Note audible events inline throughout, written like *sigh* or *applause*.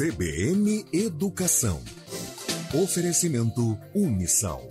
CBN Educação. Oferecimento Unissal.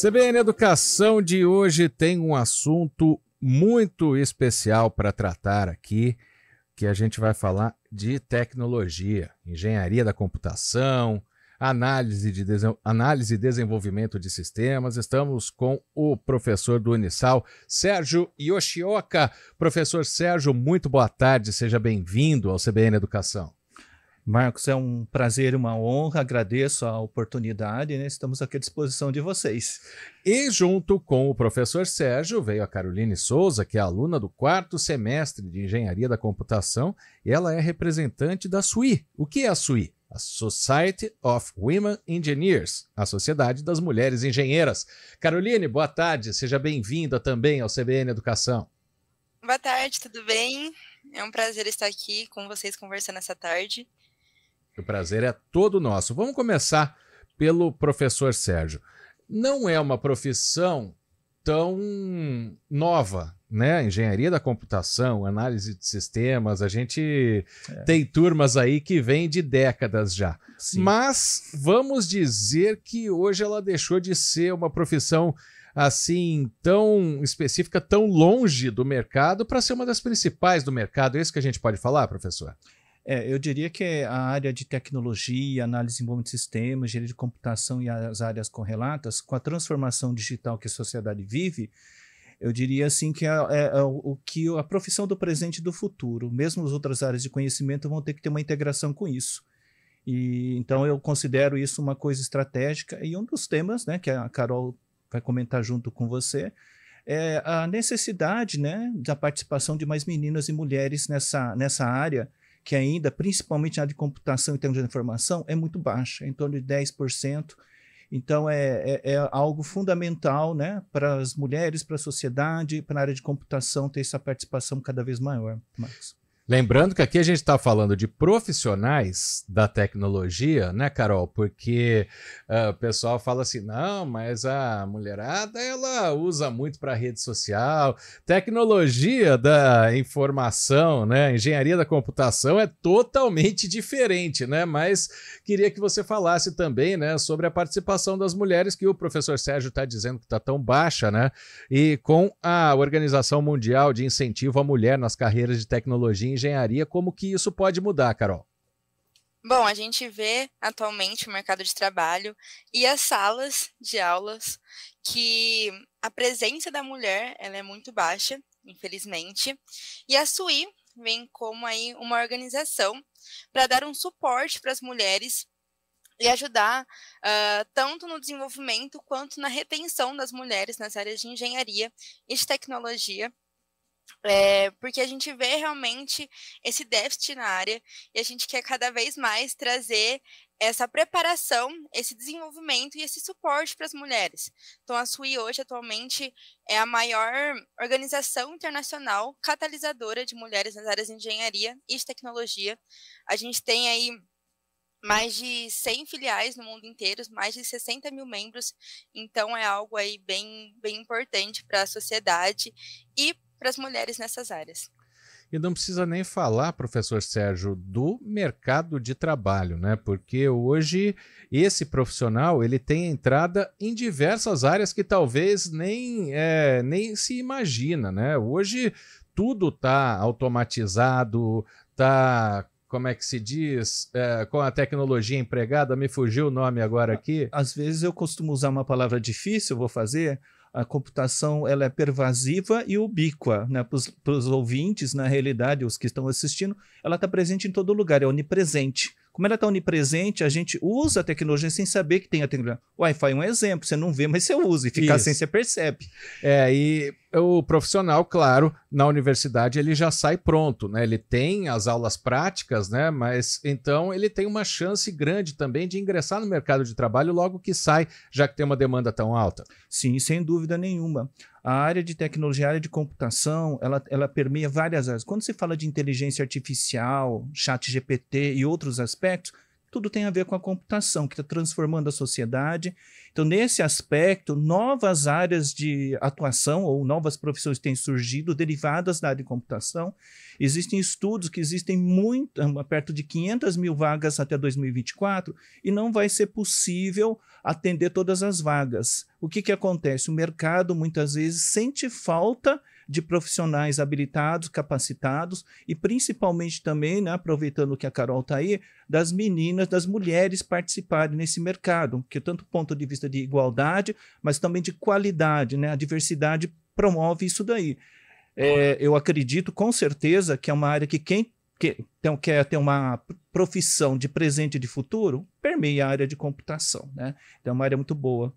CBN Educação de hoje tem um assunto muito especial para tratar aqui, que a gente vai falar de tecnologia, engenharia da computação, análise, de análise e desenvolvimento de sistemas. Estamos com o professor do Unisal, Sérgio Yoshioka. Professor Sérgio, muito boa tarde, seja bem-vindo ao CBN Educação. Marcos, é um prazer e uma honra, agradeço a oportunidade, né? estamos aqui à disposição de vocês. E junto com o professor Sérgio veio a Caroline Souza, que é aluna do quarto semestre de Engenharia da Computação, e ela é representante da SUI. O que é a SUI? a Society of Women Engineers, a Sociedade das Mulheres Engenheiras. Caroline, boa tarde, seja bem-vinda também ao CBN Educação. Boa tarde, tudo bem? É um prazer estar aqui com vocês conversando essa tarde. O prazer é todo nosso. Vamos começar pelo professor Sérgio. Não é uma profissão tão nova, né? Engenharia da computação, análise de sistemas, a gente é. tem turmas aí que vem de décadas já. Sim. Mas vamos dizer que hoje ela deixou de ser uma profissão assim tão específica, tão longe do mercado para ser uma das principais do mercado. É isso que a gente pode falar, professor? É, eu diria que a área de tecnologia, análise em de sistemas, engenharia de computação e as áreas correlatas, com a transformação digital que a sociedade vive, eu diria assim que é, é, é, o que a profissão do presente e do futuro, mesmo as outras áreas de conhecimento vão ter que ter uma integração com isso. E então eu considero isso uma coisa estratégica e um dos temas, né, que a Carol vai comentar junto com você, é a necessidade, né, da participação de mais meninas e mulheres nessa nessa área que ainda, principalmente na área de computação e tecnologia da informação, é muito baixa, em torno de 10%. Então, é, é, é algo fundamental né, para as mulheres, para a sociedade, para a área de computação ter essa participação cada vez maior, Marcos. Lembrando que aqui a gente está falando de profissionais da tecnologia, né, Carol? Porque uh, o pessoal fala assim, não, mas a mulherada ela usa muito para rede social, tecnologia da informação, né? Engenharia da computação é totalmente diferente, né? Mas queria que você falasse também, né, sobre a participação das mulheres que o professor Sérgio está dizendo que está tão baixa, né? E com a Organização Mundial de Incentivo à Mulher nas carreiras de tecnologia engenharia, como que isso pode mudar, Carol? Bom, a gente vê atualmente o mercado de trabalho e as salas de aulas que a presença da mulher ela é muito baixa, infelizmente, e a SUI vem como aí uma organização para dar um suporte para as mulheres e ajudar uh, tanto no desenvolvimento quanto na retenção das mulheres nas áreas de engenharia e de tecnologia é, porque a gente vê realmente esse déficit na área e a gente quer cada vez mais trazer essa preparação, esse desenvolvimento e esse suporte para as mulheres. Então, a SUI hoje, atualmente, é a maior organização internacional catalisadora de mulheres nas áreas de engenharia e de tecnologia. A gente tem aí mais de 100 filiais no mundo inteiro, mais de 60 mil membros, então é algo aí bem, bem importante para a sociedade e para as mulheres nessas áreas. E não precisa nem falar, professor Sérgio, do mercado de trabalho, né? Porque hoje esse profissional ele tem entrada em diversas áreas que talvez nem, é, nem se imagina, né? Hoje tudo está automatizado, está como é que se diz, é, com a tecnologia empregada, me fugiu o nome agora aqui. Às vezes eu costumo usar uma palavra difícil, vou fazer, a computação ela é pervasiva e ubíqua. Né? Para os ouvintes, na realidade, os que estão assistindo, ela está presente em todo lugar, é onipresente. Como ela está onipresente, a gente usa a tecnologia sem saber que tem a tecnologia. O Wi-Fi é um exemplo, você não vê, mas você usa, e ficar sem, você percebe. É, e é o profissional, claro, na universidade ele já sai pronto, né? Ele tem as aulas práticas, né? Mas então ele tem uma chance grande também de ingressar no mercado de trabalho logo que sai, já que tem uma demanda tão alta. Sim, sem dúvida nenhuma. A área de tecnologia, a área de computação, ela, ela permeia várias áreas. Quando se fala de inteligência artificial, chat GPT e outros aspectos, tudo tem a ver com a computação, que está transformando a sociedade. Então, nesse aspecto, novas áreas de atuação ou novas profissões têm surgido derivadas da área de computação. Existem estudos que existem muito, hum, perto de 500 mil vagas até 2024, e não vai ser possível atender todas as vagas. O que, que acontece? O mercado, muitas vezes, sente falta de profissionais habilitados, capacitados e principalmente também, né, aproveitando que a Carol está aí, das meninas, das mulheres participarem nesse mercado, que tanto ponto de vista de igualdade, mas também de qualidade, né, a diversidade promove isso daí. É, eu acredito com certeza que é uma área que quem que, então, quer ter uma profissão de presente e de futuro, permeia a área de computação, né? Então, é uma área muito boa.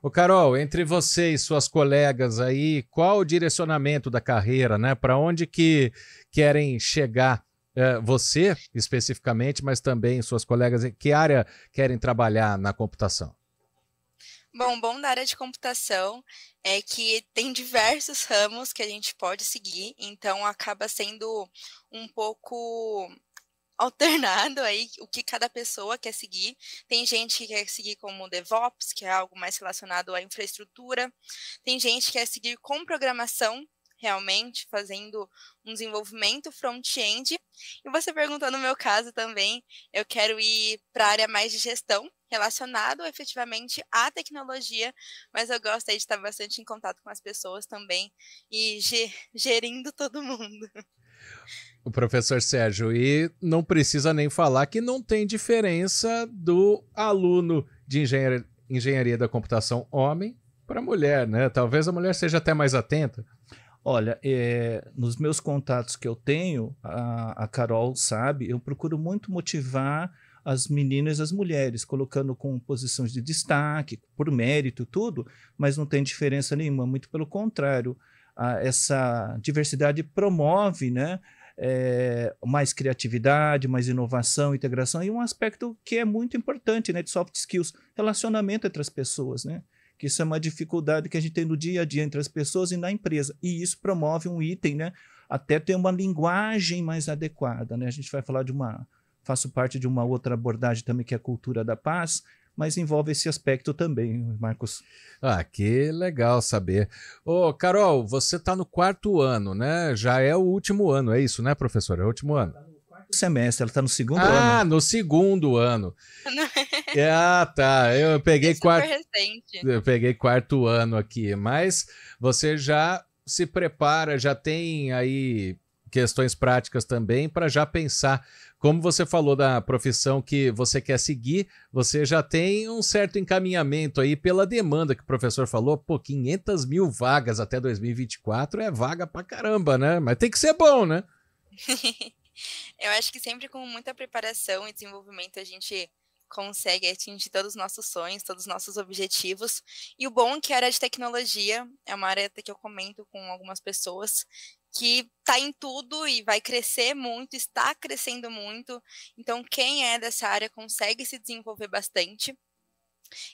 Ô Carol, entre você e suas colegas aí, qual o direcionamento da carreira, né? Para onde que querem chegar é, você especificamente, mas também suas colegas? Em que área querem trabalhar na computação? Bom, bom da área de computação é que tem diversos ramos que a gente pode seguir, então acaba sendo um pouco alternado aí o que cada pessoa quer seguir. Tem gente que quer seguir como DevOps, que é algo mais relacionado à infraestrutura. Tem gente que quer seguir com programação, realmente, fazendo um desenvolvimento front-end. E você perguntou no meu caso também, eu quero ir para a área mais de gestão, relacionado efetivamente à tecnologia, mas eu gosto de estar bastante em contato com as pessoas também e gerindo todo mundo. O professor Sérgio. E não precisa nem falar que não tem diferença do aluno de engenharia, engenharia da computação homem para mulher, né? Talvez a mulher seja até mais atenta. Olha, é, nos meus contatos que eu tenho, a, a, Carol sabe, eu procuro muito motivar as meninas e as mulheres, colocando com posições de destaque, por mérito, tudo, mas não tem diferença nenhuma, muito pelo contrário. A, essa diversidade promove né, é, mais criatividade, mais inovação, integração e um aspecto que é muito importante, né, de soft skills, relacionamento entre as pessoas, né? Que isso é uma dificuldade que a gente tem no dia a dia entre as pessoas e na empresa. E isso promove um item, né? Até ter uma linguagem mais adequada, né? A gente vai falar de uma faço parte de uma outra abordagem também que é a cultura da paz, mas envolve esse aspecto também, Marcos. Ah, que legal saber. Ô, Carol, você está no quarto ano, né? Já é o último ano, é isso, né, professora? É o último ano. Tá semestre, ela está no segundo ah, ano. Ah, no segundo ano. *laughs* É, ah, tá. Eu peguei é quarto. Recente. Eu peguei quarto ano aqui, mas você já se prepara, já tem aí questões práticas também para já pensar. Como você falou da profissão que você quer seguir, você já tem um certo encaminhamento aí pela demanda que o professor falou. Pô, 500 mil vagas até 2024 é vaga pra caramba, né? Mas tem que ser bom, né? *laughs* Eu acho que sempre com muita preparação e desenvolvimento a gente consegue atingir todos os nossos sonhos, todos os nossos objetivos. E o bom é que a área de tecnologia é uma área que eu comento com algumas pessoas que está em tudo e vai crescer muito, está crescendo muito. Então, quem é dessa área consegue se desenvolver bastante.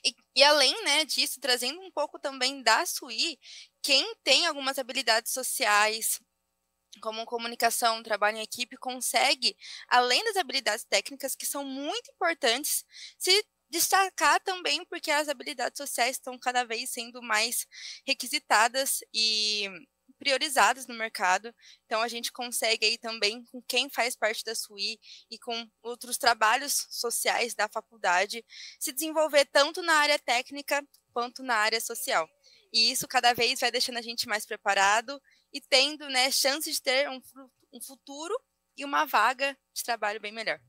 E, e além né, disso, trazendo um pouco também da SUI, quem tem algumas habilidades sociais, como comunicação, trabalho em equipe, consegue, além das habilidades técnicas, que são muito importantes, se destacar também porque as habilidades sociais estão cada vez sendo mais requisitadas e priorizadas no mercado. Então a gente consegue aí também com quem faz parte da SUI e com outros trabalhos sociais da faculdade se desenvolver tanto na área técnica quanto na área social. E isso cada vez vai deixando a gente mais preparado e tendo né, chance de ter um, um futuro e uma vaga de trabalho bem melhor.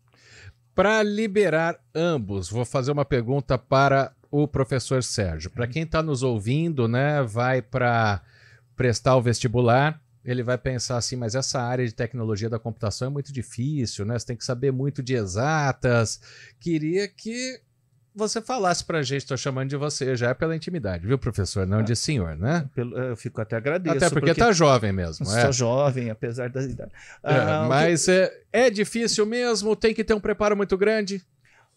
Para liberar ambos, vou fazer uma pergunta para o professor Sérgio. Para uhum. quem está nos ouvindo, né, vai para prestar o vestibular, ele vai pensar assim, mas essa área de tecnologia da computação é muito difícil, né? Você tem que saber muito de exatas. Queria que você falasse a gente, estou chamando de você já é pela intimidade, viu, professor? Não ah, de senhor, né? É, é, eu fico até agradeço Até porque, está tá jovem mesmo. Sou é. jovem, apesar da idade. É, ah, mas que... é, é difícil mesmo, tem que ter um preparo muito grande.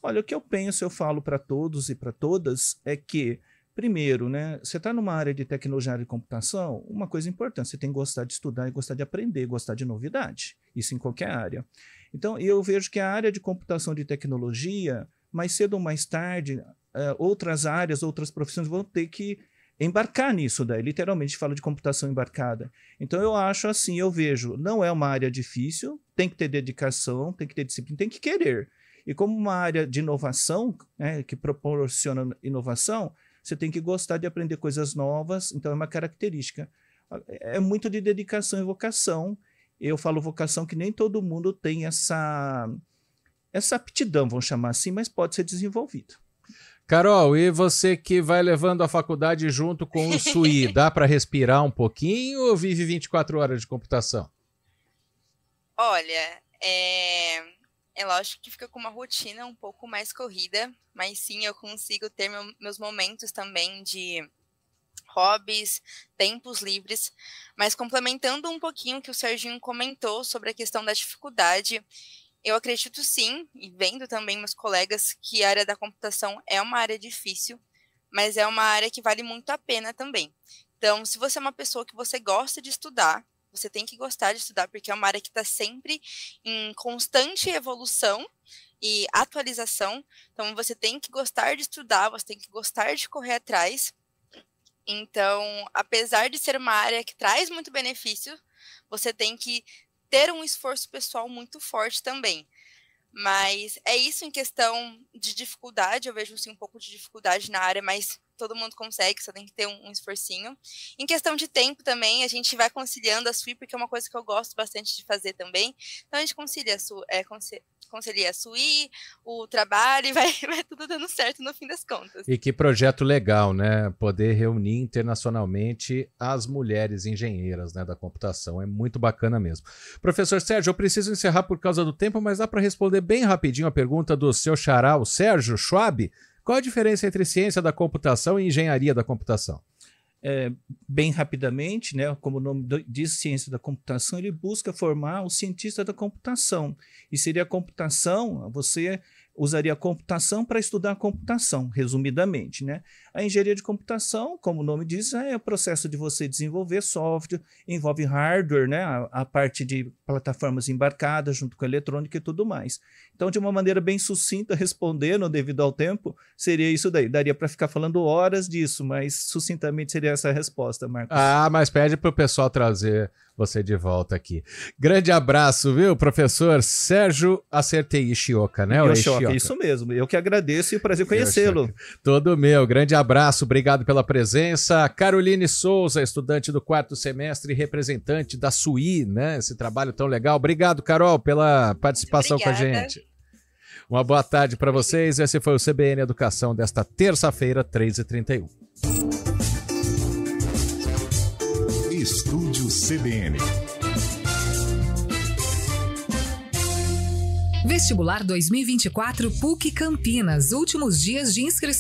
Olha, o que eu penso, eu falo para todos e para todas, é que Primeiro, né, você está numa área de tecnologia de computação, uma coisa importante, você tem que gostar de estudar e gostar de aprender, gostar de novidade, isso em qualquer área. Então, eu vejo que a área de computação de tecnologia, mais cedo ou mais tarde, é, outras áreas, outras profissões vão ter que embarcar nisso daí, literalmente fala de computação embarcada. Então eu acho assim, eu vejo, não é uma área difícil, tem que ter dedicação, tem que ter disciplina, tem que querer. E como uma área de inovação, né, que proporciona inovação, você tem que gostar de aprender coisas novas, então é uma característica. É, é muito de dedicação e vocação. Eu falo vocação que nem todo mundo tem essa essa aptidão, vamos chamar assim, mas pode ser desenvolvido. Carol, e você que vai levando a faculdade junto com o SUI, *laughs* dá para respirar um pouquinho ou vive 24 horas de computação? Olha, é... É lógico que fica com uma rotina um pouco mais corrida, mas sim eu consigo ter meu, meus momentos também de hobbies, tempos livres, mas complementando um pouquinho o que o Serginho comentou sobre a questão da dificuldade, eu acredito sim, e vendo também meus colegas, que a área da computação é uma área difícil, mas é uma área que vale muito a pena também. Então, se você é uma pessoa que você gosta de estudar, você tem que gostar de estudar, porque é uma área que está sempre em constante evolução e atualização. Então, você tem que gostar de estudar, você tem que gostar de correr atrás. Então, apesar de ser uma área que traz muito benefício, você tem que ter um esforço pessoal muito forte também. Mas é isso em questão de dificuldade. Eu vejo sim um pouco de dificuldade na área, mas todo mundo consegue, só tem que ter um, um esforcinho. Em questão de tempo também, a gente vai conciliando a SUI, porque é uma coisa que eu gosto bastante de fazer também. Então a gente concilia a SUI, é, concilia, concilia a o trabalho, e vai, *laughs* vai tudo dando certo no fim das contas. E que projeto legal, né? Poder reunir internacionalmente as mulheres engenheiras né, da computação. É muito bacana mesmo. Professor Sérgio, eu preciso encerrar por causa do tempo, mas dá para responder bem rapidinho a pergunta do seu xará, o Sérgio Schwab. Qual a diferença entre ciência da computação e engenharia da computação? É, bem rapidamente, né, como o nome diz, ciência da computação, ele busca formar o cientista da computação. E seria a computação você usaria computação para estudar computação, resumidamente. Né? A engenharia de computação, como o nome diz, é o processo de você desenvolver software, envolve hardware, né? a, a parte de plataformas embarcadas junto com a eletrônica e tudo mais. Então, de uma maneira bem sucinta, respondendo devido ao tempo, seria isso daí. Daria para ficar falando horas disso, mas sucintamente seria essa a resposta, Marcos. Ah, mas pede para o pessoal trazer você de volta aqui. Grande abraço, viu, professor Sérgio Acertei Ishioka, né? É Yoshioka, isso mesmo. Eu que agradeço e o prazer conhecê-lo. Todo meu. Grande abraço, obrigado pela presença. Caroline Souza, estudante do quarto semestre e representante da SUI, né? Esse trabalho tão legal. Obrigado, Carol, pela participação Obrigada. com a gente. Uma boa tarde para vocês. Esse foi o CBN Educação desta terça-feira, 3h31. Estúdio CBN. Vestibular 2024 PUC Campinas. Últimos dias de inscrição.